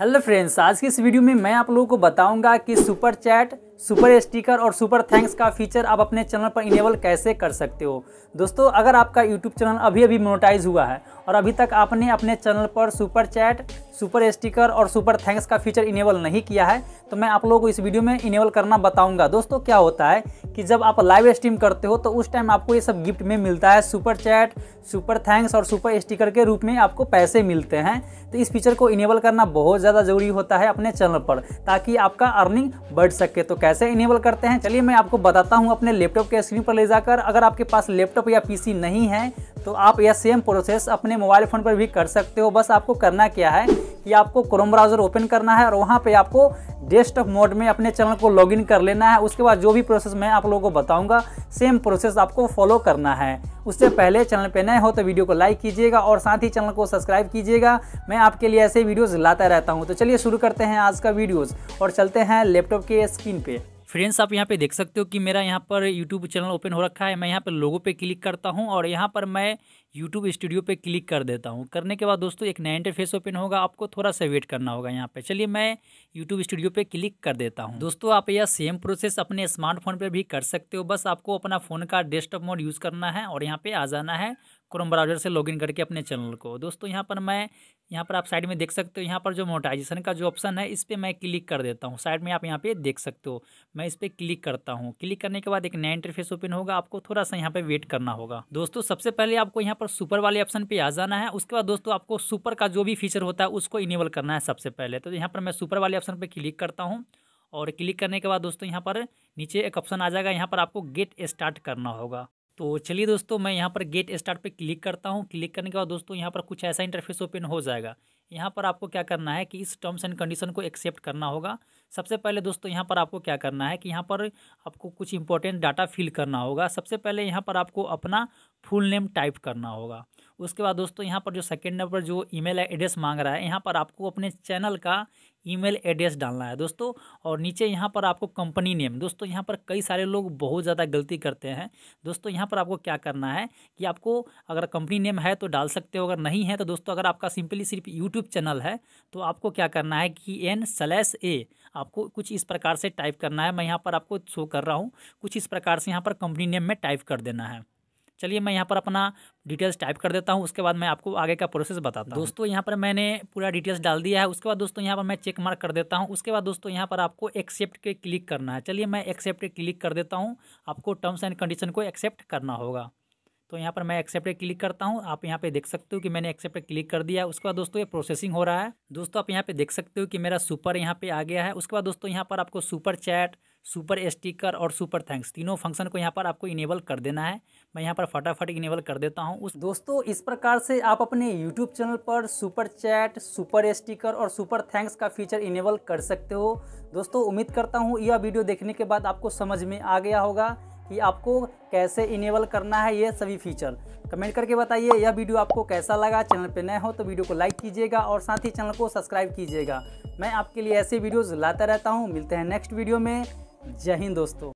hello friends आज की इस वीडियो में मैं आप लोगों को बताऊंगा कि सुपर चैट सुपर स्टिकर और सुपर थैंक्स का फीचर आप अपने चैनल पर इनेबल कैसे कर सकते हो दोस्तों अगर आपका यूट्यूब चैनल अभी अभी मोनोटाइज हुआ है और अभी तक आपने अपने चैनल पर सुपर चैट सुपर स्टिकर और सुपर थैंक्स का फीचर इनेबल नहीं किया है तो मैं आप लोगों को इस वीडियो में इनेबल करना बताऊँगा दोस्तों क्या होता है कि जब आप लाइव स्ट्रीम करते हो तो उस टाइम आपको ये सब गिफ्ट में मिलता है सुपर चैट सुपर थैंक्स और सुपर स्टिकर के रूप में आपको पैसे मिलते हैं तो इस फीचर को इनेबल करना बहुत ज़्यादा ज़रूरी होता है अपने चैनल पर ताकि आपका अर्निंग बढ़ सके तो कैसे इनेबल करते हैं चलिए मैं आपको बताता हूँ अपने लैपटॉप के स्क्रीन पर ले जाकर अगर आपके पास लैपटॉप या पी नहीं है तो आप यह सेम प्रोसेस अपने मोबाइल फ़ोन पर भी कर सकते हो बस आपको करना क्या है कि आपको क्रोम ब्राउज़र ओपन करना है और वहाँ पे आपको डेस्कटॉप मोड में अपने चैनल को लॉगिन कर लेना है उसके बाद जो भी प्रोसेस मैं आप लोगों को बताऊंगा सेम प्रोसेस आपको फॉलो करना है उससे पहले चैनल पे नए हो तो वीडियो को लाइक कीजिएगा और साथ ही चैनल को सब्सक्राइब कीजिएगा मैं आपके लिए ऐसे वीडियोज़ लाता रहता हूँ तो चलिए शुरू करते हैं आज का वीडियोज़ और चलते हैं लैपटॉप के स्क्रीन पर फ्रेंड्स आप यहाँ पे देख सकते हो कि मेरा यहाँ पर यूट्यूब चैनल ओपन हो रखा है मैं यहाँ पर लोगों पे क्लिक करता हूँ और यहाँ पर मैं यूट्यूब स्टूडियो पे क्लिक कर देता हूँ करने के बाद दोस्तों एक नया इंटरफेस ओपन होगा आपको थोड़ा सा वेट करना होगा यहाँ पे चलिए मैं यूट्यूब स्टूडियो पे क्लिक कर देता हूँ दोस्तों आप यह सेम प्रोसेस अपने स्मार्टफोन पर भी कर सकते हो बस आपको अपना फ़ोन का डेस्कटॉप मोड यूज़ करना है और यहाँ पर आ जाना है क्रोम ब्राउजर से लॉगिन करके अपने चैनल को दोस्तों यहाँ पर मैं यहाँ पर आप साइड में देख सकते हो यहाँ पर जो मोटाइजेशन का जो ऑप्शन है इस पर मैं क्लिक कर देता हूँ साइड में आप यहाँ पे देख सकते हो मैं इस पर क्लिक करता हूँ क्लिक करने के बाद एक नया इंटरफेस ओपन होगा आपको थोड़ा सा यहाँ पे वेट करना होगा दोस्तों सबसे पहले आपको यहाँ पर सुपर वाले ऑप्शन पे आ जाना है उसके बाद दोस्तों आपको सुपर का जो भी फीचर होता है उसको इनेबल करना है सबसे पहले तो यहाँ पर मैं सुपर वाले ऑप्शन पर क्लिक करता हूँ और क्लिक करने के बाद दोस्तों यहाँ पर नीचे एक ऑप्शन आ जाएगा यहाँ पर आपको गेट स्टार्ट करना होगा तो चलिए दोस्तों मैं यहाँ पर गेट स्टार्ट पे क्लिक करता हूँ क्लिक करने के बाद दोस्तों यहाँ पर कुछ ऐसा इंटरफेस ओपन हो जाएगा यहाँ पर आपको क्या करना है कि इस टर्म्स एंड कंडीशन को एक्सेप्ट करना होगा सबसे पहले दोस्तों यहाँ पर आपको क्या करना है कि यहाँ पर आपको कुछ इंपॉर्टेंट डाटा फिल करना होगा सबसे पहले यहाँ पर आपको अपना फुल नेम टाइप करना होगा उसके बाद दोस्तों यहाँ पर जो सेकेंड नंबर जो ईमेल एड्रेस मांग रहा है यहाँ पर आपको अपने चैनल का ईमेल एड्रेस डालना है दोस्तों और नीचे यहाँ पर आपको कंपनी नेम दोस्तों यहाँ पर कई सारे लोग बहुत ज़्यादा गलती करते हैं दोस्तों यहाँ पर आपको क्या करना है कि आपको अगर कंपनी नेम है तो डाल सकते हो अगर नहीं है तो दोस्तों अगर आपका सिंपली सिर्फ यूट्यूब चैनल है तो आपको क्या करना है कि एन स्लैस ए आपको कुछ इस प्रकार से टाइप करना है मैं यहाँ पर आपको शो कर रहा हूँ कुछ इस प्रकार से यहाँ पर कंपनी नेम में टाइप कर देना है चलिए मैं यहाँ पर अपना डिटेल्स टाइप कर देता हूँ उसके बाद मैं आपको आगे का प्रोसेस बताता हूँ दोस्तों यहाँ पर मैंने पूरा डिटेल्स डाल दिया है उसके बाद दोस्तों यहाँ पर मैं चेक मार्क कर देता हूँ उसके बाद दोस्तों यहाँ पर आपको एक्सेप्ट के क्लिक करना है चलिए मैं एक्सेप्ट क्लिक कर देता हूँ आपको टर्म्स एंड कंडीशन को एक्सेप्ट करना होगा तो यहाँ पर मैं एक्सेप्ट क्लिक करता हूँ आप यहाँ पे देख सकते हो कि मैंने एक्सेप्ट क्लिक कर दिया उसके बाद दोस्तों ये प्रोसेसिंग हो रहा है दोस्तों आप यहाँ पे देख सकते हो कि मेरा सुपर यहाँ पे आ गया है उसके बाद दोस्तों यहाँ पर आपको सुपर चैट सुपर स्टिकर और सुपर थैंक्स तीनों फंक्शन को यहाँ पर आपको इनेबल कर देना है मैं यहाँ पर फटाफट इनेबल कर देता हूँ उस दोस्तों इस प्रकार से आप अपने यूट्यूब चैनल पर सुपर चैट सुपर स्टिकर और सुपर थैंक्स का फीचर इनेबल कर सकते हो दोस्तों उम्मीद करता हूँ यह वीडियो देखने के बाद आपको समझ में आ गया होगा कि आपको कैसे इनेबल करना है ये सभी फीचर कमेंट करके बताइए यह वीडियो आपको कैसा लगा चैनल पे नए हो तो वीडियो को लाइक कीजिएगा और साथ ही चैनल को सब्सक्राइब कीजिएगा मैं आपके लिए ऐसे वीडियोज़ लाता रहता हूँ मिलते हैं नेक्स्ट वीडियो में जय हिंद दोस्तों